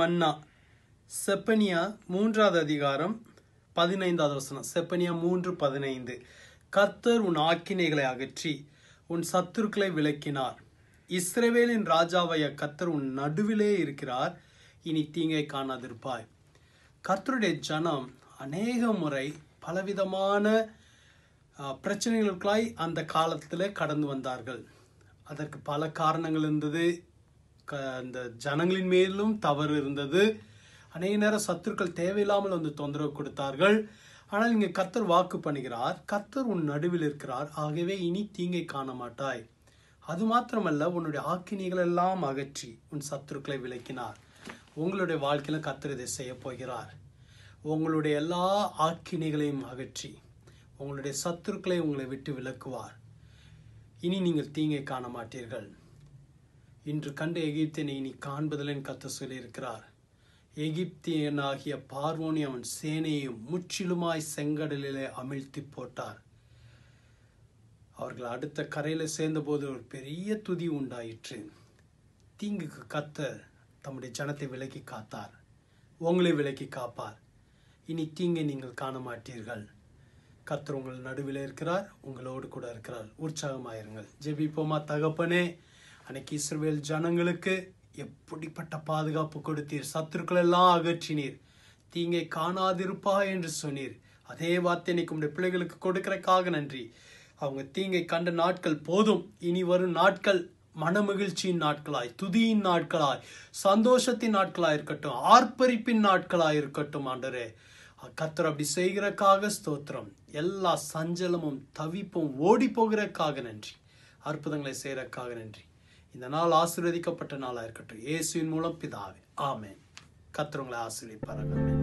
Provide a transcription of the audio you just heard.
மன்னா செப்பனியா மூன்றாவது அதிகாரம் பதினைந்தாவது வசனம் செப்பனியா மூன்று பதினைந்து கர்த்தர் உன் ஆக்கினைகளை அகற்றி உன் சத்துருக்களை விளக்கினார் இஸ்ரேவேலின் ராஜாவைய கர்த்தர் உன் நடுவிலே இருக்கிறார் இனி தீங்கை காணாதிருப்பாய் கர்த்தருடைய ஜனம் அநேக முறை பலவிதமான பிரச்சனைகளுக்காய் அந்த காலத்தில் கடந்து வந்தார்கள் அதற்கு பல காரணங்கள் இருந்தது க அந்த ஜனங்களின் மேலும் தவறு இருந்தது அநேக நேரம் சத்துருக்கள் தேவையில்லாமல் வந்து தொந்தரவு கொடுத்தார்கள் ஆனால் இங்கே கத்தர் வாக்கு பண்ணுகிறார் கத்தர் உன் நடுவில் இருக்கிறார் ஆகவே இனி தீங்கை காண மாட்டாய் அது மாத்திரமல்ல உன்னுடைய ஆக்கினிகள் எல்லாம் அகற்றி உன் சத்துருக்களை விளக்கினார் உங்களுடைய வாழ்க்கையில் கத்தர் இதை செய்ய போகிறார் உங்களுடைய எல்லா ஆக்கினிகளையும் அகற்றி உங்களுடைய சத்துருக்களை உங்களை விட்டு விளக்குவார் இனி நீங்கள் தீங்கை காண மாட்டீர்கள் இன்று கண்ட எகிப்தினை நீ காண்பதில் கத்த சொல்லியிருக்கிறார் எகிப்தியனாகிய பார்வோனி அவன் சேனையும் முற்றிலுமாய் செங்கடலிலே அமிழ்த்தி போட்டார் அவர்கள் அடுத்த கரையில் சேர்ந்தபோது ஒரு பெரிய துதி உண்டாயிற்று தீங்குக்கு கத்த தம்முடைய ஜனத்தை விலக்கி காத்தார் உங்களை விலக்கி காப்பார் இனி தீங்கை நீங்கள் காண மாட்டீர்கள் கத்தர் உங்கள் நடுவில் இருக்கிறார் உங்களோடு கூட இருக்கிறார் உற்சாகமாயிருங்கள் ஜெபிப்போமா தகப்பனே அன்னைக்கு இஸ்ரவேல் ஜனங்களுக்கு எப்படிப்பட்ட பாதுகாப்பு கொடுத்தீர் சத்துருக்களை எல்லாம் அகற்றினீர் தீங்கை காணாதிருப்பா என்று சொன்னீர் அதே வார்த்தை இன்னைக்கு பிள்ளைகளுக்கு கொடுக்கறக்காக நன்றி அவங்க தீங்கை கண்ட நாட்கள் போதும் இனி வரும் நாட்கள் மனமகிழ்ச்சியின் நாட்களாய் துதியின் நாட்களாய் சந்தோஷத்தின் நாட்களாய் இருக்கட்டும் ஆர்ப்பரிப்பின் நாட்களாய் இருக்கட்டும் ஆண்டரே கத்தர் அப்படி செய்கிறக்காக ஸ்தோத்திரம் எல்லா சஞ்சலமும் தவிப்பும் ஓடி போகிறக்காக நன்றி அற்புதங்களை செய்கிறக்காக நன்றி இந்த நாள் ஆசீர்வதிக்கப்பட்ட நாளாக இருக்கட்டும் இயேசுவின் மூலம் பிதாவே ஆமேன் கத்துறவங்களை ஆசீர்வதிப்பார்கள்